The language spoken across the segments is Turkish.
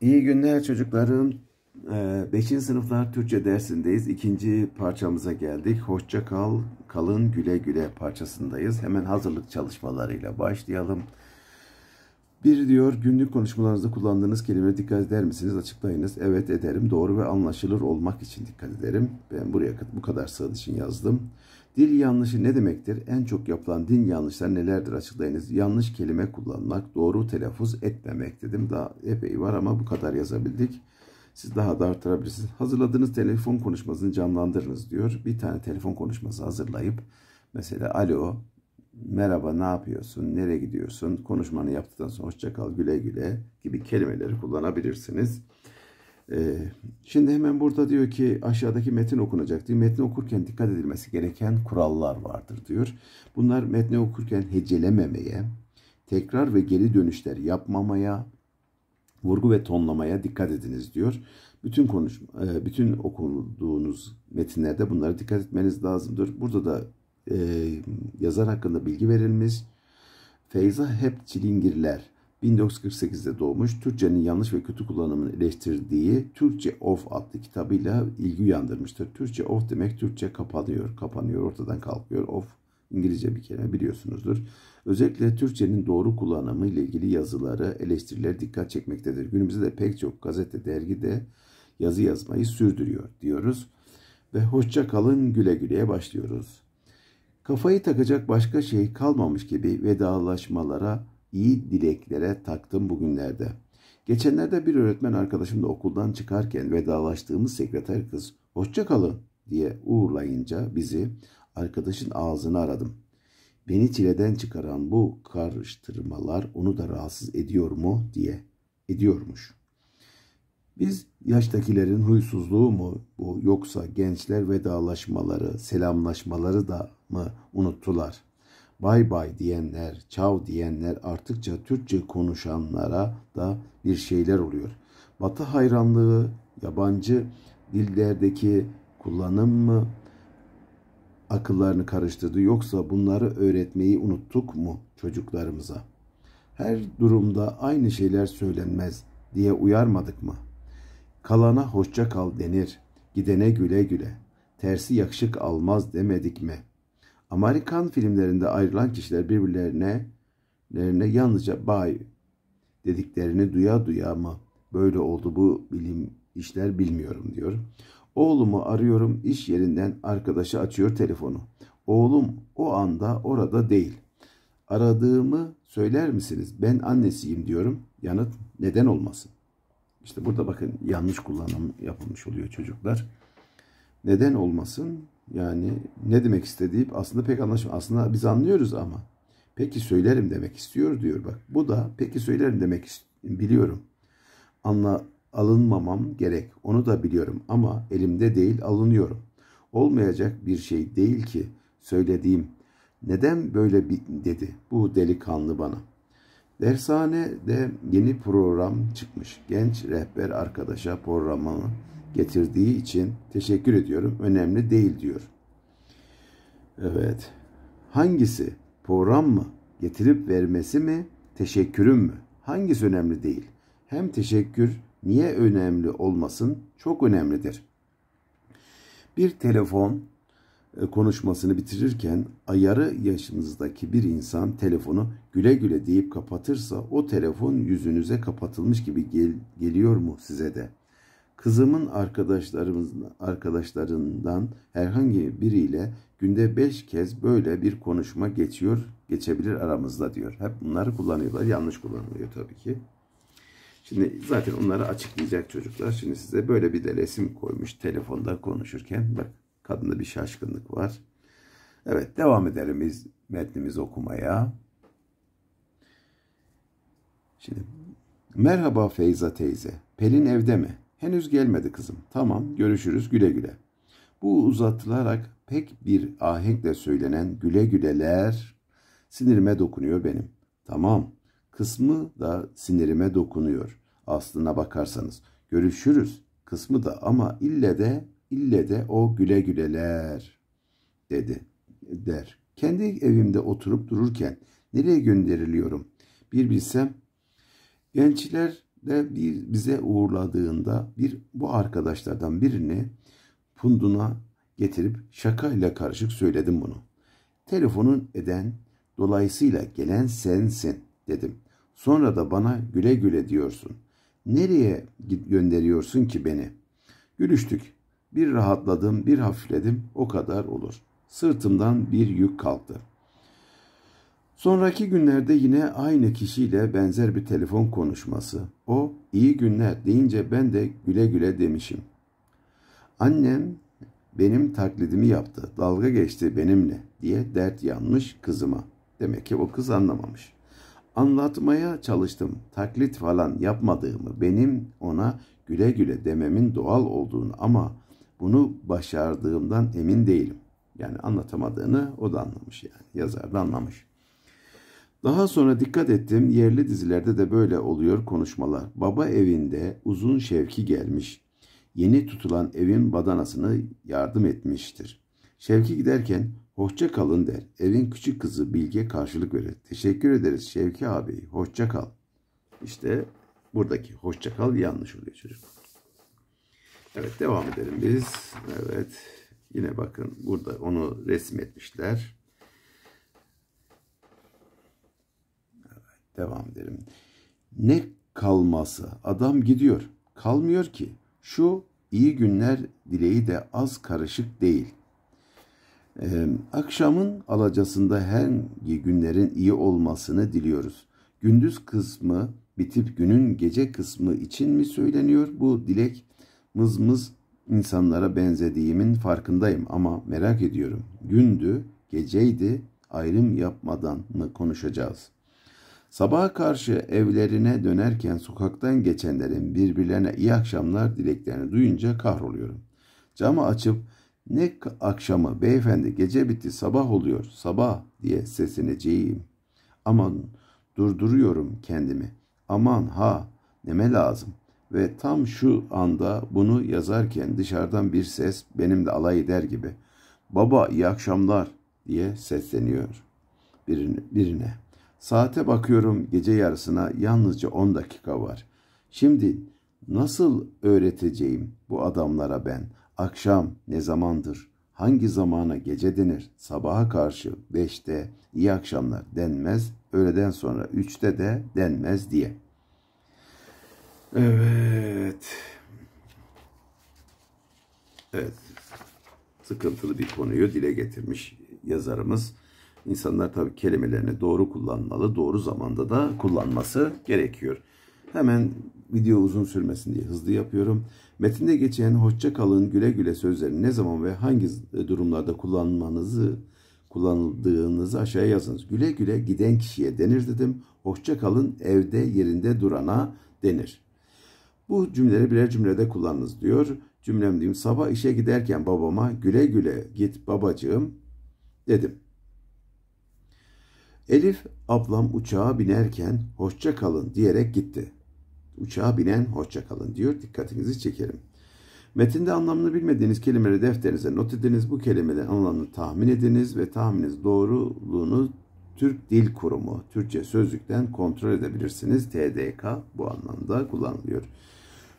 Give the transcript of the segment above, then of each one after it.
İyi günler çocuklarım. 5. Ee, sınıflar Türkçe dersindeyiz. İkinci parçamıza geldik. Hoşça kal, kalın güle güle parçasındayız. Hemen hazırlık çalışmalarıyla başlayalım. Bir diyor günlük konuşmalarınızda kullandığınız kelime dikkat eder misiniz? Açıklayınız. Evet ederim. Doğru ve anlaşılır olmak için dikkat ederim. Ben buraya bu kadar sığın için yazdım. Dil yanlışı ne demektir? En çok yapılan dil yanlışları nelerdir? Açıklayınız. Yanlış kelime kullanmak, doğru telaffuz etmemek dedim. Daha epey var ama bu kadar yazabildik. Siz daha da artırabilirsiniz. Hazırladığınız telefon konuşmasını canlandırınız diyor. Bir tane telefon konuşması hazırlayıp mesela alo merhaba ne yapıyorsun, nereye gidiyorsun, konuşmanı yaptıktan sonra hoşçakal, güle güle gibi kelimeleri kullanabilirsiniz. Ee, şimdi hemen burada diyor ki aşağıdaki metin okunacak diyor. Metni okurken dikkat edilmesi gereken kurallar vardır diyor. Bunlar metni okurken hecelememeye, tekrar ve geri dönüşler yapmamaya, vurgu ve tonlamaya dikkat ediniz diyor. Bütün konuşma, e, bütün okuduğunuz metinlerde bunlara dikkat etmeniz lazımdır. Burada da e, yazar hakkında bilgi verilmiş. Feyza Hep Çilingirler 1948'de doğmuş, Türkçenin yanlış ve kötü kullanımını eleştirdiği Türkçe Of adlı kitabıyla ilgi uyandırmıştır. Türkçe Of demek Türkçe kapanıyor, kapanıyor, ortadan kalkıyor. Of İngilizce bir kelime biliyorsunuzdur. Özellikle Türkçenin doğru kullanımı ile ilgili yazıları, eleştiriler dikkat çekmektedir. Günümüzde de pek çok gazete, dergi de yazı yazmayı sürdürüyor diyoruz. Ve hoşça kalın güle güleye başlıyoruz. Kafayı takacak başka şey kalmamış gibi vedalaşmalara, iyi dileklere taktım bugünlerde. Geçenlerde bir öğretmen arkadaşımla okuldan çıkarken vedalaştığımız sekreter kız hoşça kalın diye uğurlayınca bizi arkadaşın ağzını aradım. Beni çileden çıkaran bu karıştırmalar onu da rahatsız ediyor mu diye ediyormuş.'' Biz yaştakilerin huysuzluğu mu bu yoksa gençler vedalaşmaları, selamlaşmaları da mı unuttular? Bay bay diyenler, çav diyenler artıkça Türkçe konuşanlara da bir şeyler oluyor. Batı hayranlığı, yabancı dillerdeki kullanım mı akıllarını karıştırdı yoksa bunları öğretmeyi unuttuk mu çocuklarımıza? Her durumda aynı şeyler söylenmez diye uyarmadık mı?'' Kalana hoşça kal denir. Gidene güle güle. Tersi yakışık almaz demedik mi? Amerikan filmlerinde ayrılan kişiler birbirlerine lerine yalnızca bay dediklerini duya duya mı böyle oldu bu bilim işler bilmiyorum diyor. Oğlumu arıyorum iş yerinden arkadaşı açıyor telefonu. Oğlum o anda orada değil. Aradığımı söyler misiniz? Ben annesiyim diyorum. Yanıt neden olmasın? İşte burada bakın yanlış kullanım yapılmış oluyor çocuklar. Neden olmasın? Yani ne demek istediği aslında pek anlaşılmıyor. Aslında biz anlıyoruz ama. Peki söylerim demek istiyor diyor bak. Bu da peki söylerim demek biliyorum. Anla alınmamam gerek. Onu da biliyorum ama elimde değil alınıyorum. Olmayacak bir şey değil ki söylediğim. Neden böyle bir dedi bu delikanlı bana. Dershanede yeni program çıkmış. Genç rehber arkadaşa programı getirdiği için teşekkür ediyorum. Önemli değil diyor. Evet. Hangisi? Program mı? Getirip vermesi mi? Teşekkürüm mü? Hangisi önemli değil? Hem teşekkür niye önemli olmasın? Çok önemlidir. Bir telefon e, konuşmasını bitirirken ayarı yaşınızdaki bir insan telefonu güle güle deyip kapatırsa o telefon yüzünüze kapatılmış gibi gel geliyor mu size de? Kızımın arkadaşlarımız arkadaşlarından herhangi biriyle günde beş kez böyle bir konuşma geçiyor, geçebilir aramızda diyor. Hep bunları kullanıyorlar. Yanlış kullanılıyor tabii ki. Şimdi zaten onları açıklayacak çocuklar. Şimdi size böyle bir de resim koymuş telefonda konuşurken. Bak Kadında bir şaşkınlık var. Evet devam edelim biz metnimizi okumaya. Şimdi merhaba Feyza teyze. Pelin evde mi? Henüz gelmedi kızım. Tamam görüşürüz güle güle. Bu uzatılarak pek bir ahenkle söylenen güle güleler sinirime dokunuyor benim. Tamam kısmı da sinirime dokunuyor. Aslına bakarsanız görüşürüz kısmı da ama ille de ille de o güle güleler dedi der. Kendi evimde oturup dururken nereye gönderiliyorum? Bir bilsem gençler de bir bize uğurladığında bir bu arkadaşlardan birini punduna getirip şakayla karışık söyledim bunu. Telefonun eden dolayısıyla gelen sensin dedim. Sonra da bana güle güle diyorsun. Nereye gönderiyorsun ki beni? Gülüştük. Bir rahatladım, bir hafifledim, o kadar olur. Sırtımdan bir yük kalktı. Sonraki günlerde yine aynı kişiyle benzer bir telefon konuşması. O iyi günler deyince ben de güle güle demişim. Annem benim taklidimi yaptı, dalga geçti benimle diye dert yanmış kızıma. Demek ki o kız anlamamış. Anlatmaya çalıştım. Taklit falan yapmadığımı, benim ona güle güle dememin doğal olduğunu ama bunu başardığımdan emin değilim. Yani anlatamadığını o da anlamış yani. Yazar da anlamış. Daha sonra dikkat ettim yerli dizilerde de böyle oluyor konuşmalar. Baba evinde uzun şevki gelmiş. Yeni tutulan evin badanasını yardım etmiştir. Şevki giderken hoşça kalın der. Evin küçük kızı Bilge karşılık verir. Teşekkür ederiz Şevki abi hoşça kal. İşte buradaki hoşça kal yanlış oluyor çocuklar. Evet devam edelim biz. Evet yine bakın burada onu resmetmişler. Evet devam edelim. Ne kalması adam gidiyor. Kalmıyor ki. Şu iyi günler dileği de az karışık değil. Ee, akşamın alacasında hangi günlerin iyi olmasını diliyoruz. Gündüz kısmı bitip günün gece kısmı için mi söyleniyor bu dilek mızmız insanlara benzediğimin farkındayım ama merak ediyorum. Gündü, geceydi, ayrım yapmadan mı konuşacağız? Sabaha karşı evlerine dönerken sokaktan geçenlerin birbirlerine iyi akşamlar dileklerini duyunca kahroluyorum. Camı açıp ne akşamı beyefendi gece bitti sabah oluyor sabah diye sesleneceğim. Aman durduruyorum kendimi. Aman ha neme lazım. Ve tam şu anda bunu yazarken dışarıdan bir ses benim de alay eder gibi "Baba iyi akşamlar." diye sesleniyor birine. birine. Saate bakıyorum gece yarısına yalnızca 10 dakika var. Şimdi nasıl öğreteceğim bu adamlara ben? Akşam ne zamandır? Hangi zamana gece denir? Sabaha karşı 5'te iyi akşamlar denmez, öğleden sonra 3'te de denmez diye.'' Evet. Evet. Sıkıntılı bir konuyu dile getirmiş yazarımız. İnsanlar tabii kelimelerini doğru kullanmalı, doğru zamanda da kullanması gerekiyor. Hemen video uzun sürmesin diye hızlı yapıyorum. Metinde geçen hoşça kalın, güle güle sözlerini ne zaman ve hangi durumlarda kullanmanızı kullandığınızı aşağıya yazınız. Güle güle giden kişiye denir dedim. Hoşça kalın evde yerinde durana denir. Bu cümleleri birer cümlede kullanınız diyor. Cümlem diyeyim sabah işe giderken babama güle güle git babacığım dedim. Elif ablam uçağa binerken hoşça kalın diyerek gitti. Uçağa binen hoşça kalın diyor. Dikkatinizi çekerim. Metinde anlamını bilmediğiniz kelimeleri defterinize not ediniz. Bu kelimelerin anlamını tahmin ediniz ve tahmininiz doğruluğunu Türk Dil Kurumu Türkçe Sözlük'ten kontrol edebilirsiniz. TDK bu anlamda kullanılıyor.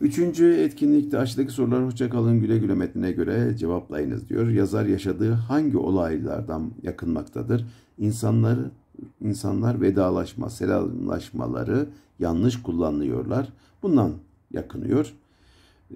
Üçüncü etkinlikte aşağıdaki sorular hoşça kalın güle güle metnine göre cevaplayınız diyor. Yazar yaşadığı hangi olaylardan yakınmaktadır? İnsanlar insanlar vedalaşma, selamlaşmaları yanlış kullanıyorlar. Bundan yakınıyor.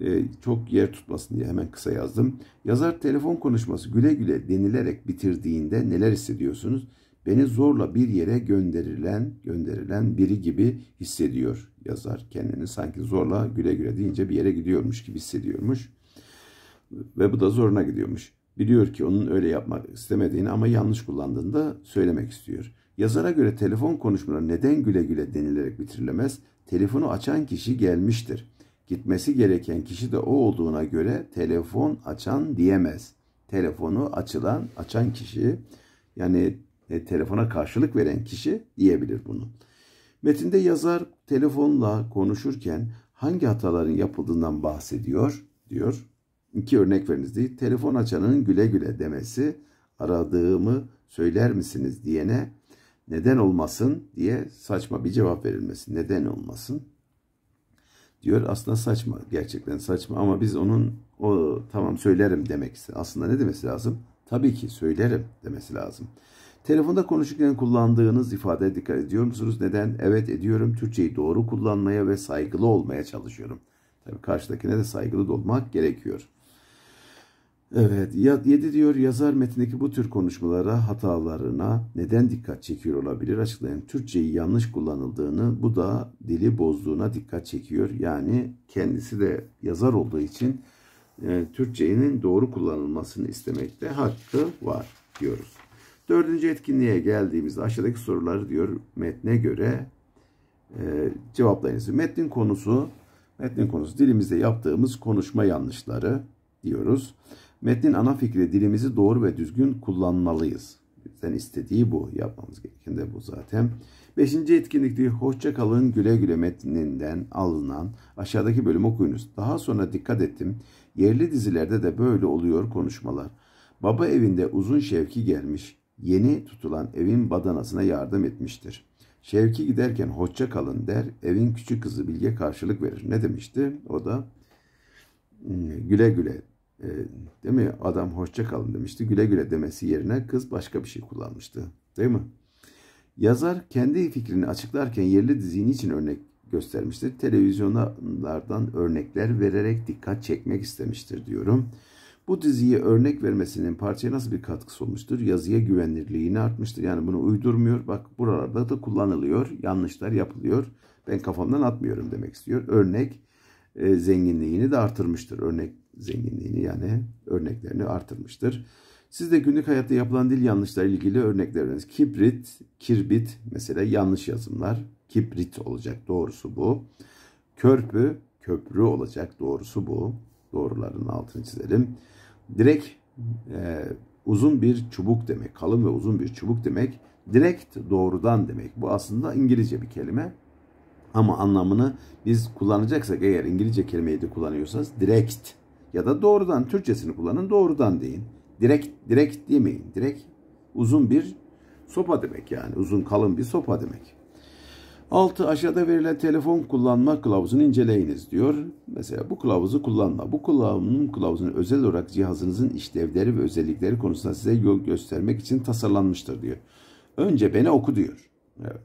Ee, çok yer tutmasın diye hemen kısa yazdım. Yazar telefon konuşması güle güle denilerek bitirdiğinde neler hissediyorsunuz? beni zorla bir yere gönderilen gönderilen biri gibi hissediyor yazar kendini. Sanki zorla güle güle deyince bir yere gidiyormuş gibi hissediyormuş. Ve bu da zoruna gidiyormuş. Biliyor ki onun öyle yapmak istemediğini ama yanlış kullandığını da söylemek istiyor. Yazara göre telefon konuşmaları neden güle güle denilerek bitirilemez? Telefonu açan kişi gelmiştir. Gitmesi gereken kişi de o olduğuna göre telefon açan diyemez. Telefonu açılan, açan kişi yani e, telefona karşılık veren kişi diyebilir bunu. Metinde yazar telefonla konuşurken hangi hataların yapıldığından bahsediyor diyor. İki örnek veriniz telefon açanın güle güle demesi aradığımı söyler misiniz diyene neden olmasın diye saçma bir cevap verilmesi. Neden olmasın? diyor. Aslında saçma. Gerçekten saçma ama biz onun o tamam söylerim demek aslında ne demesi lazım? Tabii ki söylerim demesi lazım. Telefonda konuşurken kullandığınız ifadeye dikkat ediyor musunuz? Neden? Evet ediyorum. Türkçeyi doğru kullanmaya ve saygılı olmaya çalışıyorum. Tabii karşıdakine de saygılı olmak gerekiyor. Evet, 7 diyor yazar metindeki bu tür konuşmalara, hatalarına neden dikkat çekiyor olabilir? Açıklayın. Türkçeyi yanlış kullanıldığını, bu da dili bozduğuna dikkat çekiyor. Yani kendisi de yazar olduğu için e, Türkçenin doğru kullanılmasını istemekte hakkı var diyoruz. Dördüncü etkinliğe geldiğimizde aşağıdaki soruları diyor metne göre e, cevaplayınız. Metnin konusu, metnin konusu dilimizde yaptığımız konuşma yanlışları diyoruz. Metnin ana fikri dilimizi doğru ve düzgün kullanmalıyız. Sen istediği bu. Yapmamız gereken de bu zaten. Beşinci etkinlikte hoşça kalın güle güle metninden alınan aşağıdaki bölüm okuyunuz. Daha sonra dikkat ettim. Yerli dizilerde de böyle oluyor konuşmalar. Baba evinde uzun şevki gelmiş yeni tutulan evin badanasına yardım etmiştir. Şevki giderken hoşça kalın der, evin küçük kızı Bilge karşılık verir. Ne demişti? O da hmm, güle güle e, değil mi? Adam hoşça kalın demişti. Güle güle demesi yerine kız başka bir şey kullanmıştı. Değil mi? Yazar kendi fikrini açıklarken yerli diziyi için örnek göstermiştir? Televizyonlardan örnekler vererek dikkat çekmek istemiştir diyorum. Bu diziyi örnek vermesinin parçaya nasıl bir katkısı olmuştur? Yazıya güvenirliğini artmıştır. Yani bunu uydurmuyor. Bak buralarda da kullanılıyor. Yanlışlar yapılıyor. Ben kafamdan atmıyorum demek istiyor. Örnek e, zenginliğini de artırmıştır. Örnek zenginliğini yani örneklerini artırmıştır. Siz de günlük hayatta yapılan dil yanlışları ilgili örnekler veriniz. Kibrit, kirbit mesela yanlış yazımlar. Kibrit olacak doğrusu bu. Körpü, köprü olacak doğrusu bu. Doğruların altını çizelim. Direk e, uzun bir çubuk demek. Kalın ve uzun bir çubuk demek. Direkt doğrudan demek. Bu aslında İngilizce bir kelime. Ama anlamını biz kullanacaksak eğer İngilizce kelimeyi de kullanıyorsanız direkt ya da doğrudan Türkçesini kullanın doğrudan deyin. Direkt direkt demeyin. Direkt uzun bir sopa demek yani. Uzun kalın bir sopa demek. Altı Aşağıda verilen telefon kullanma kılavuzunu inceleyiniz diyor. Mesela bu kılavuzu kullanma. Bu kılavuzun kılavuzunu özel olarak cihazınızın işlevleri ve özellikleri konusunda size yol göstermek için tasarlanmıştır diyor. Önce beni oku diyor. Evet.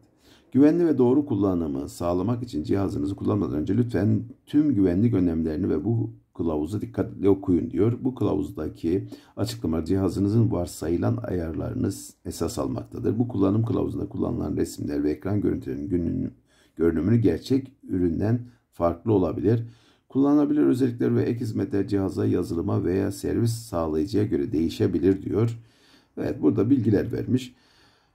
Güvenli ve doğru kullanımı sağlamak için cihazınızı kullanmadan önce lütfen tüm güvenlik önlemlerini ve bu kılavuzu dikkatli okuyun diyor. Bu kılavuzdaki açıklama cihazınızın varsayılan ayarlarınız esas almaktadır. Bu kullanım kılavuzunda kullanılan resimler ve ekran görüntülerinin görünümünü gerçek üründen farklı olabilir. Kullanılabilir özellikler ve ek hizmetler cihaza, yazılıma veya servis sağlayıcıya göre değişebilir diyor. Evet burada bilgiler vermiş.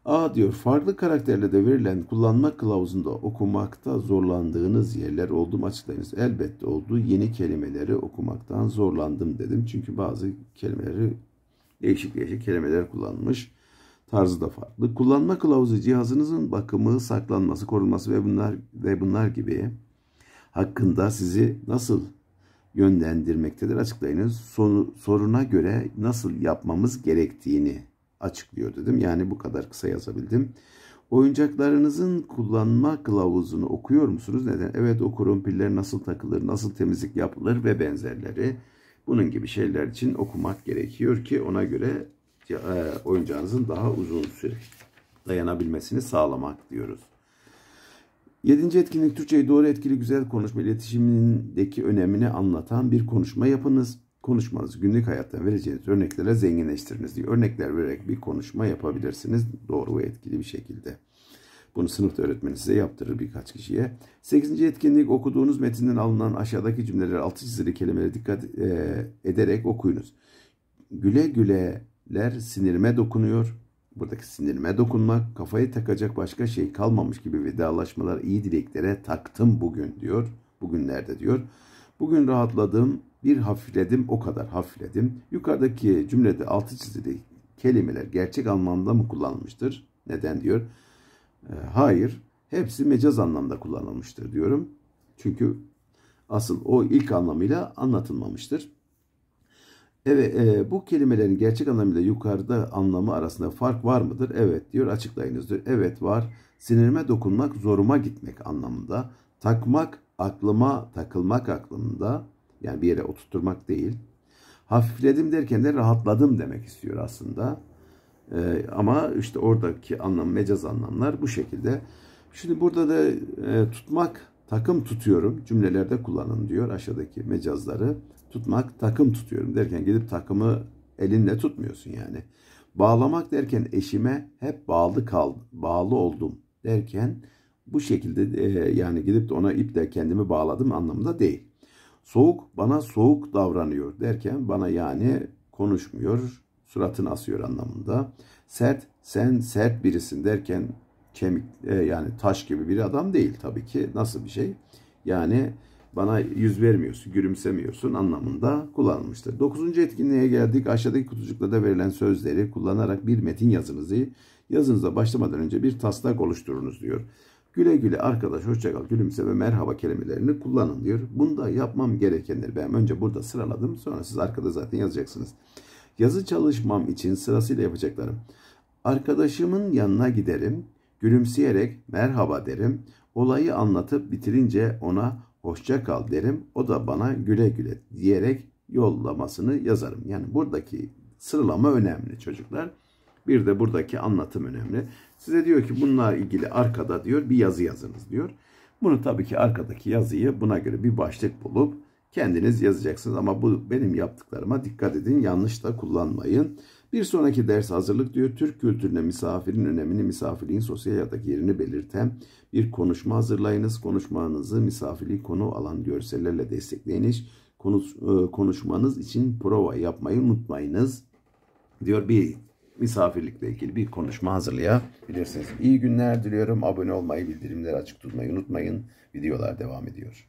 A diyor farklı karakterle de verilen kullanma kılavuzunda okumakta zorlandığınız yerler oldu mu açıklayınız. Elbette oldu. Yeni kelimeleri okumaktan zorlandım dedim. Çünkü bazı kelimeleri değişik değişik kelimeler kullanmış. Tarzı da farklı. Kullanma kılavuzu cihazınızın bakımı, saklanması, korunması ve bunlar ve bunlar gibi hakkında sizi nasıl yönlendirmektedir açıklayınız. Sonu, soruna göre nasıl yapmamız gerektiğini açıklıyor dedim. Yani bu kadar kısa yazabildim. Oyuncaklarınızın kullanma kılavuzunu okuyor musunuz? Neden? Evet okurum. Piller nasıl takılır, nasıl temizlik yapılır ve benzerleri. Bunun gibi şeyler için okumak gerekiyor ki ona göre e, oyuncağınızın daha uzun süre dayanabilmesini sağlamak diyoruz. Yedinci etkinlik Türkçeyi doğru etkili güzel konuşma iletişimindeki önemini anlatan bir konuşma yapınız. Konuşmanız günlük hayatta vereceğiniz örneklere zenginleştiriniz diye örnekler vererek bir konuşma yapabilirsiniz doğru ve etkili bir şekilde. Bunu sınıfta öğretmeni size yaptırır birkaç kişiye. 8. etkinlik okuduğunuz metinden alınan aşağıdaki cümleleri altı çizili kelimelere dikkat e, ederek okuyunuz. Güle güleler sinirime dokunuyor. Buradaki sinirime dokunmak, kafayı takacak başka şey kalmamış gibi vedalaşmalar iyi dileklere taktım bugün diyor. Bugünlerde diyor. Bugün rahatladım, bir hafifledim o kadar hafifledim. Yukarıdaki cümlede altı çizili kelimeler gerçek anlamda mı kullanılmıştır? Neden diyor. E, hayır. Hepsi mecaz anlamda kullanılmıştır diyorum. Çünkü asıl o ilk anlamıyla anlatılmamıştır. Evet, e, bu kelimelerin gerçek anlamıyla yukarıda anlamı arasında fark var mıdır? Evet diyor açıklayınız diyor. Evet var. Sinirime dokunmak, zoruma gitmek anlamında. Takmak aklıma, takılmak aklımda. Yani bir yere oturtturmak değil. Hafifledim derken de rahatladım demek istiyor aslında. Ee, ama işte oradaki anlam, mecaz anlamlar bu şekilde. Şimdi burada da e, tutmak, takım tutuyorum cümlelerde kullanın diyor aşağıdaki mecazları. Tutmak, takım tutuyorum derken gidip takımı elinle tutmuyorsun yani. Bağlamak derken eşime hep bağlı kal, bağlı oldum derken bu şekilde e, yani gidip de ona iple kendimi bağladım anlamında değil. Soğuk bana soğuk davranıyor derken bana yani konuşmuyor, suratını asıyor anlamında. Sert, sen sert birisin derken kemik e, yani taş gibi bir adam değil tabii ki. Nasıl bir şey? Yani bana yüz vermiyorsun, gülümsemiyorsun anlamında kullanılmıştır. Dokuzuncu etkinliğe geldik. Aşağıdaki kutucuklarda verilen sözleri kullanarak bir metin yazınızı yazınıza başlamadan önce bir taslak oluşturunuz diyor. Güle güle arkadaş, hoşçakal, gülümse ve merhaba kelimelerini kullanın diyor. Bunda yapmam gerekenleri ben önce burada sıraladım. Sonra siz arkada zaten yazacaksınız. Yazı çalışmam için sırasıyla yapacaklarım. Arkadaşımın yanına giderim. Gülümseyerek merhaba derim. Olayı anlatıp bitirince ona hoşça kal derim. O da bana güle güle diyerek yollamasını yazarım. Yani buradaki sıralama önemli çocuklar. Bir de buradaki anlatım önemli. Size diyor ki bununla ilgili arkada diyor bir yazı yazınız diyor. Bunu tabii ki arkadaki yazıyı buna göre bir başlık bulup kendiniz yazacaksınız ama bu benim yaptıklarıma dikkat edin yanlış da kullanmayın. Bir sonraki ders hazırlık diyor. Türk kültürüne misafirin önemini, misafirliğin sosyal hayattaki yerini belirten bir konuşma hazırlayınız. Konuşmanızı misafirliği konu alan görsellerle destekleyiniz. Konuş, e, konuşmanız için prova yapmayı unutmayınız diyor bir misafirlikle ilgili bir konuşma hazırlayabilirsiniz. İyi günler diliyorum. Abone olmayı, bildirimleri açık tutmayı unutmayın. Videolar devam ediyor.